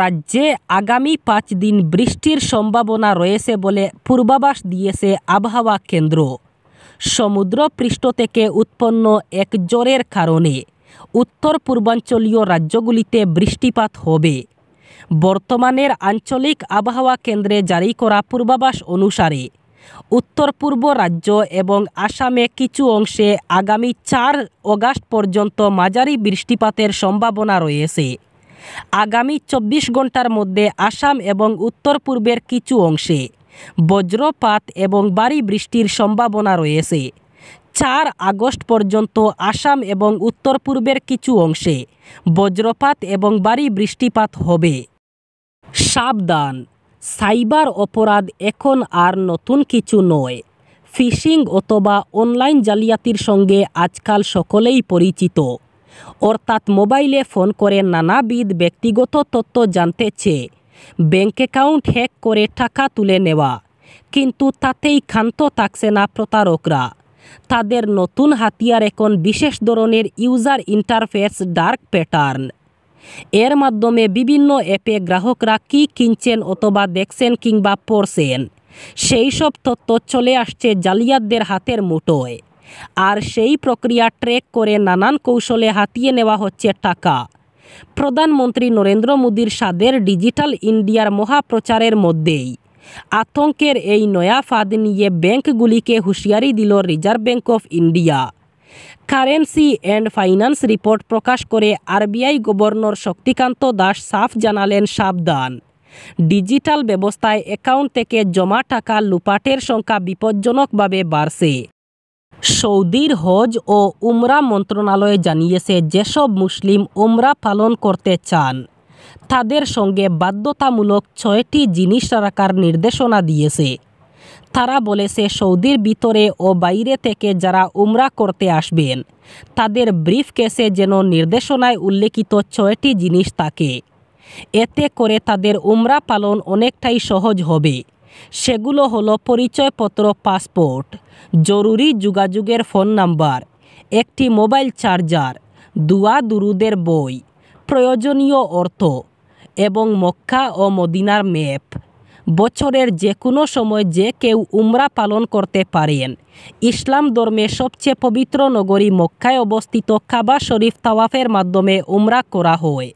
রাজ্যে আগামী পাঁচ দিন বৃষ্টির সম্ভাবনা রয়েছে বলে পূর্বাভাস দিয়েছে আবহাওয়া কেন্দ্র সমুদ্র পৃষ্ঠ থেকে উৎপন্ন এক জ্বরের কারণে উত্তর পূর্বাঞ্চলীয় রাজ্যগুলিতে বৃষ্টিপাত হবে বর্তমানের আঞ্চলিক আবহাওয়া কেন্দ্রে জারি করা পূর্বাভাস অনুসারে উত্তর পূর্ব রাজ্য এবং আসামে কিছু অংশে আগামী চার অগাস্ট পর্যন্ত মাঝারি বৃষ্টিপাতের সম্ভাবনা রয়েছে আগামী চব্বিশ ঘন্টার মধ্যে আসাম এবং উত্তর পূর্বের কিছু অংশে বজ্রপাত এবং বাড়ি বৃষ্টির সম্ভাবনা রয়েছে চার আগস্ট পর্যন্ত আসাম এবং উত্তর পূর্বের কিছু অংশে বজ্রপাত এবং বাড়ি বৃষ্টিপাত হবে সাবধান সাইবার অপরাধ এখন আর নতুন কিছু নয় ফিশিং অথবা অনলাইন জালিয়াতির সঙ্গে আজকাল সকলেই পরিচিত অর্থাৎ মোবাইলে ফোন করে নানাবিধ ব্যক্তিগত তথ্য জানতে চেয়ে ব্যাঙ্ক অ্যাকাউন্ট হ্যাক করে টাকা তুলে নেওয়া কিন্তু তাতেই ক্ষান্ত থাকছে না প্রতারকরা তাদের নতুন হাতিয়ার এখন বিশেষ ধরনের ইউজার ইন্টারফেস ডার্ক প্যাটার্ন এর মাধ্যমে বিভিন্ন অ্যাপে গ্রাহকরা কী কিনছেন অথবা দেখছেন কিংবা পড়ছেন সেই সব তথ্য চলে আসছে জালিয়াতদের হাতের মুঠোয় আর সেই প্রক্রিয়া ট্রেক করে নানান কৌশলে হাতিয়ে নেওয়া হচ্ছে টাকা প্রধানমন্ত্রী নরেন্দ্র মোদীর স্বাদের ডিজিটাল ইন্ডিয়ার মহাপ্রচারের মধ্যেই আতঙ্কের এই নয়া ফাঁদ নিয়ে ব্যাংকগুলিকে হুঁশিয়ারি দিল Reserve Bank of India currency and finance report প্রকাশ করে আরবিআই গভর্নর শক্তিকান্ত দাস সাফ জানালেন সাবধান ডিজিটাল ব্যবস্থায় অ্যাকাউন্ট থেকে জমা টাকা লুপাটের সংখ্যা বিপজ্জনকভাবে বাড়ছে সৌদির হজ ও উমরা মন্ত্রণালয় জানিয়েছে যেসব মুসলিম উমরা পালন করতে চান তাদের সঙ্গে বাধ্যতামূলক ছয়টি জিনিস রাখার নির্দেশনা দিয়েছে তারা বলেছে সৌদির ভিতরে ও বাইরে থেকে যারা উমরা করতে আসবেন তাদের ব্রিফ কেসে যেন নির্দেশনায় উল্লেখিত ছয়টি জিনিস থাকে এতে করে তাদের উমরা পালন অনেকটাই সহজ হবে সেগুলো হলো পরিচয়পত্র পাসপোর্ট জরুরি যোগাযোগের ফোন নাম্বার একটি মোবাইল চার্জার দুয়া দুরুদের বই প্রয়োজনীয় অর্থ এবং মক্কা ও মদিনার ম্যাপ বছরের যে কোনো সময় যে কেউ উমরা পালন করতে পারেন ইসলাম ধর্মে সবচেয়ে পবিত্র নগরী মক্কায় অবস্থিত কাবা শরীফ তাওয়াফের মাধ্যমে উমরা করা হয়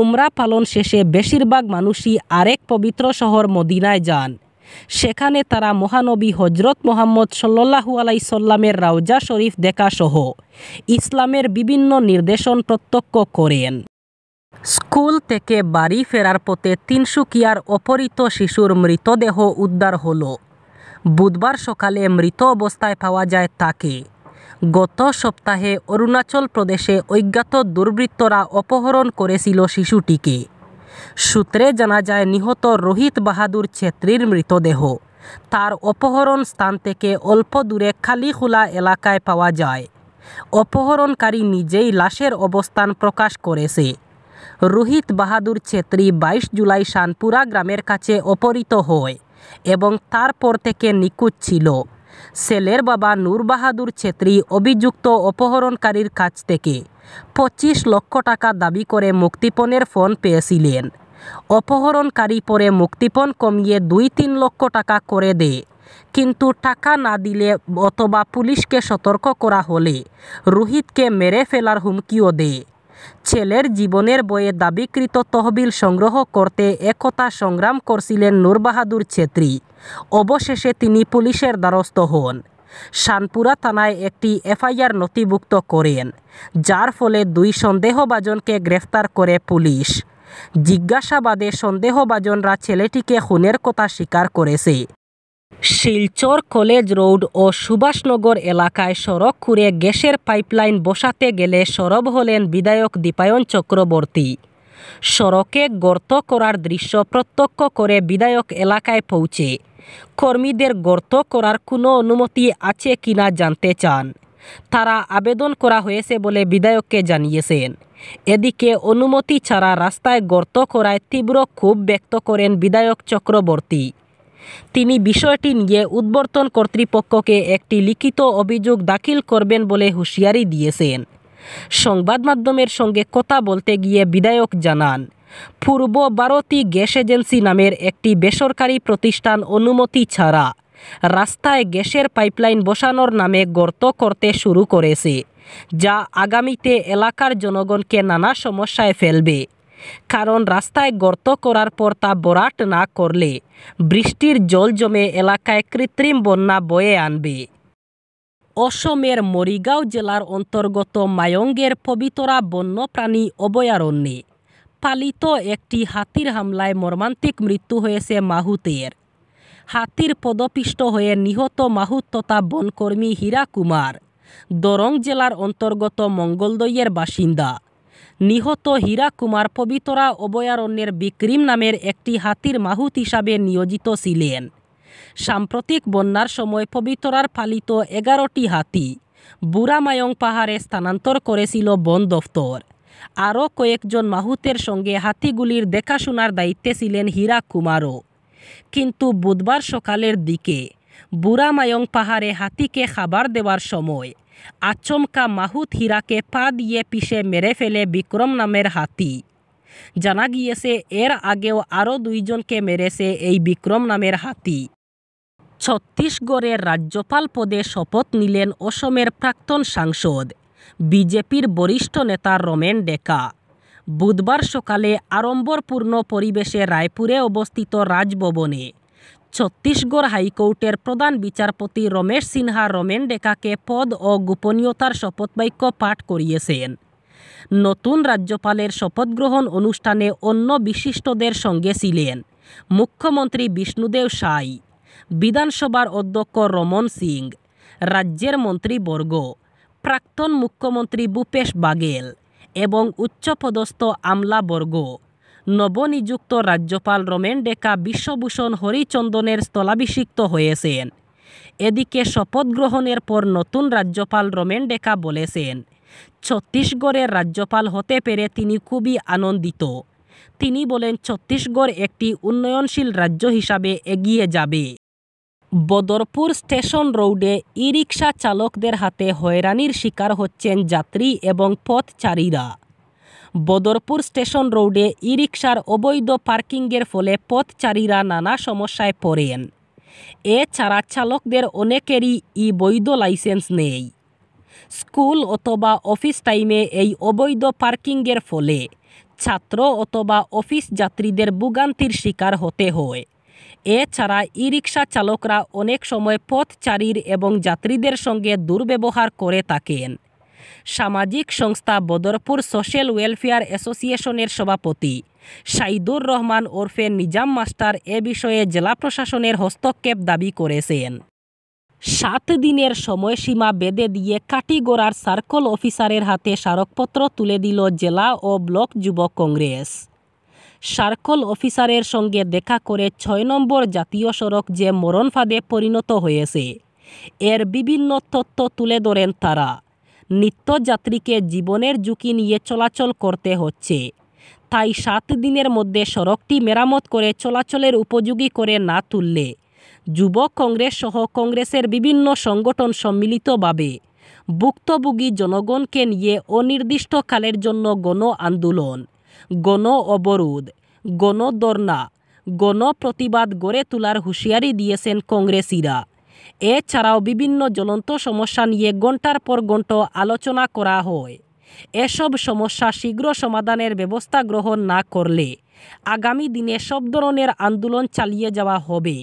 উমরা পালন শেষে বেশিরভাগ মানুষই আরেক পবিত্র শহর মদিনায় যান সেখানে তারা মহানবী হজরত মোহাম্মদ সল্লাহু আলাই সাল্লামের রাউজা শরীফ দেখাসহ ইসলামের বিভিন্ন নির্দেশন প্রত্যক্ষ করেন স্কুল থেকে বাড়ি ফেরার পথে তিনসুকিয়ার অপহৃত শিশুর মৃতদেহ উদ্ধার হল বুধবার সকালে মৃত অবস্থায় পাওয়া যায় তাকে গত সপ্তাহে অরুণাচল প্রদেশে অজ্ঞাত দুর্বৃত্তরা অপহরণ করেছিল শিশুটিকে সূত্রে জানা যায় নিহত রোহিত বাহাদুর ছেত্রীর মৃতদেহ তার অপহরণ স্থান থেকে অল্প দূরে খালিখোলা এলাকায় পাওয়া যায় অপহরণকারী নিজেই লাশের অবস্থান প্রকাশ করেছে রোহিত বাহাদুর ছেত্রী বাইশ জুলাই শানপুরা গ্রামের কাছে অপহৃত হয় এবং তারপর থেকে নিখোঁজ ছিল সেলের বাবা নূর বাহাদুর ছেত্রী অভিযুক্ত অপহরণকারীর কাছ থেকে পঁচিশ লক্ষ টাকা দাবি করে মুক্তিপণের ফোন পেয়েছিলেন অপহরণকারী পরে মুক্তিপণ কমিয়ে দুই তিন লক্ষ টাকা করে দেয় কিন্তু টাকা না দিলে অথবা পুলিশকে সতর্ক করা হলে রোহিতকে মেরে ফেলার হুমকিও দেয় ছেলের জীবনের বইয়ে দাবিকৃত তহবিল সংগ্রহ করতে একতা সংগ্রাম করছিলেন নূরবাহাদুর ছেত্রী অবশেষে তিনি পুলিশের দ্বারস্থ হন শানপুরা থানায় একটি এফআইআর নথিভুক্ত করেন যার ফলে দুই সন্দেহভাজনকে গ্রেফতার করে পুলিশ জিজ্ঞাসাবাদে সন্দেহভাজনরা ছেলেটিকে খুনের কথা স্বীকার করেছে শিলচর কলেজ রোড ও সুভাষনগর এলাকায় সড়ক খুঁড়ে গ্যাসের পাইপলাইন বসাতে গেলে সরব হলেন বিধায়ক দীপায়ন চক্রবর্তী সড়কে গর্ত করার দৃশ্য প্রত্যক্ষ করে বিধায়ক এলাকায় পৌঁছে কর্মীদের গর্ত করার কোনো অনুমতি আছে কিনা জানতে চান তারা আবেদন করা হয়েছে বলে বিধায়ককে জানিয়েছেন এদিকে অনুমতি ছাড়া রাস্তায় গর্ত করায় তীব্র ক্ষোভ ব্যক্ত করেন বিধায়ক চক্রবর্তী তিনি বিষয়টি নিয়ে উদ্বর্তন কর্তৃপক্ষকে একটি লিখিত অভিযোগ দাখিল করবেন বলে হুঁশিয়ারি দিয়েছেন সংবাদ মাধ্যমের সঙ্গে কথা বলতে গিয়ে বিধায়ক জানান পূর্ব ভারতী গ্যাস এজেন্সি নামের একটি বেসরকারি প্রতিষ্ঠান অনুমতি ছাড়া রাস্তায় গ্যাসের পাইপলাইন বসানোর নামে গর্ত করতে শুরু করেছে যা আগামীতে এলাকার জনগণকে নানা সমস্যায় ফেলবে কারণ রাস্তায় গর্ত করার পর তা বরাট না করলে বৃষ্টির জল জমে এলাকায় কৃত্রিম বন্যা বয়ে আনবে অসমের মরিগাঁও জেলার অন্তর্গত মায়ঙ্গের পবিতরা বন্যপ্রাণী অভয়ারণ্যে পালিত একটি হাতির হামলায় মর্মান্তিক মৃত্যু হয়েছে মাহুতের হাতির পদপিষ্ট হয়ে নিহত মাহুত তথা বনকর্মী হীরা কুমার দরং জেলার অন্তর্গত মঙ্গলদৈয়ের বাসিন্দা নিহত হীরা কুমার পবিতরা অভয়ারণ্যের বিক্রিম নামের একটি হাতির মাহুত হিসাবে নিয়োজিত ছিলেন সাম্প্রতিক বন্যার সময় পবিতরার পালিত এগারোটি হাতি বুড়ামায়ং পাহাড়ে স্থানান্তর করেছিল বন দফতর আরও কয়েকজন মাহুতের সঙ্গে হাতিগুলির দেখাশোনার দায়িত্বে ছিলেন হীরা কুমারও কিন্তু বুধবার সকালের দিকে বুড়ামায়ং পাহাড়ে হাতিকে খাবার দেওয়ার সময় আচমকা মাহুত হীরাকে পা দিয়ে পিষে মেরে ফেলে বিক্রম নামের হাতি জানা গিয়েছে এর আগেও আরও দুইজনকে মেরেছে এই বিক্রম নামের হাতি ছত্তিশগড়ের রাজ্যপাল পদে শপথ নিলেন অসমের প্রাক্তন সাংসদ বিজেপির বরিষ্ঠ নেতা রমেন ডেকা বুধবার সকালে আড়ম্বরপূর্ণ পরিবেশে রায়পুরে অবস্থিত রাজভবনে ছত্তিশগড় হাইকোর্টের প্রধান বিচারপতি রমেশ সিনহা রমেন ডেকাকে পদ ও গোপনীয়তার শপথবাক্য পাঠ করিয়েছেন নতুন রাজ্যপালের শপথ গ্রহণ অনুষ্ঠানে অন্য বিশিষ্টদের সঙ্গে ছিলেন মুখ্যমন্ত্রী বিষ্ণুদেব সাই বিধানসভার অধ্যক্ষ রমন সিং রাজ্যের মন্ত্রীবর্গ প্রাক্তন মুখ্যমন্ত্রী ভূপেশ বাগেল এবং উচ্চপদস্থ আমলাবর্গ নবনিযুক্ত রাজ্যপাল রমেন ডেকা বিশ্বভূষণ হরিচন্দনের স্থলাভিষিক্ত হয়েছেন এদিকে শপথ গ্রহণের পর নতুন রাজ্যপাল রমেন ডেকা বলেছেন ছত্তিশগড়ের রাজ্যপাল হতে পেরে তিনি খুবই আনন্দিত তিনি বলেন ছত্তিশগড় একটি উন্নয়নশীল রাজ্য হিসাবে এগিয়ে যাবে বদরপুর স্টেশন রোডে ই রিক্সা চালকদের হাতে হয়রানির শিকার হচ্ছেন যাত্রী এবং পথচারীরা বদরপুর স্টেশন রোডে ই রিক্সার অবৈধ পার্কিংয়ের ফলে পথচারীরা নানা সমস্যায় পড়েন এছাড়া চালকদের অনেকেরই ই বৈধ লাইসেন্স নেই স্কুল অথবা অফিস টাইমে এই অবৈধ পার্কিংয়ের ফলে ছাত্র অথবা অফিস যাত্রীদের ভোগান্তির শিকার হতে হয় এছাড়া ই রিক্সা চালকরা অনেক সময় পথচারীর এবং যাত্রীদের সঙ্গে দুর্ব্যবহার করে থাকেন সামাজিক সংস্থা বদরপুর সোশ্যাল ওয়েলফেয়ার অ্যাসোসিয়েশনের সভাপতি সাইদুর রহমান ওরফে নিজাম মাস্টার এ বিষয়ে জেলা প্রশাসনের হস্তক্ষেপ দাবি করেছেন সাত দিনের সময়সীমা বেঁধে দিয়ে কাটিগোড়ার সার্কল অফিসারের হাতে স্মারকপত্র তুলে দিল জেলা ও ব্লক যুব কংগ্রেস সার্কল অফিসারের সঙ্গে দেখা করে ছয় নম্বর জাতীয় সড়ক যে মরণফাঁদে পরিণত হয়েছে এর বিভিন্ন তথ্য তুলে ধরেন তারা নিত্যযাত্রীকে জীবনের ঝুঁকি নিয়ে চলাচল করতে হচ্ছে তাই সাত দিনের মধ্যে সড়কটি মেরামত করে চলাচলের উপযোগী করে না তুললে যুব কংগ্রেস সহ কংগ্রেসের বিভিন্ন সংগঠন সম্মিলিতভাবে ভুক্তভোগী জনগণকে নিয়ে অনির্দিষ্টকালের জন্য গণ আন্দোলন গণ অবরোধ গণদর্ণা গণপ্রতিবাদ গড়ে তোলার হুঁশিয়ারি দিয়েছেন কংগ্রেসীরা এছাড়াও বিভিন্ন জ্বলন্ত সমস্যা নিয়ে ঘন্টার পর ঘণ্টা আলোচনা করা হয় এসব সমস্যা শীঘ্র সমাধানের ব্যবস্থা গ্রহণ না করলে আগামী দিনে সব ধরনের আন্দোলন চালিয়ে যাওয়া হবে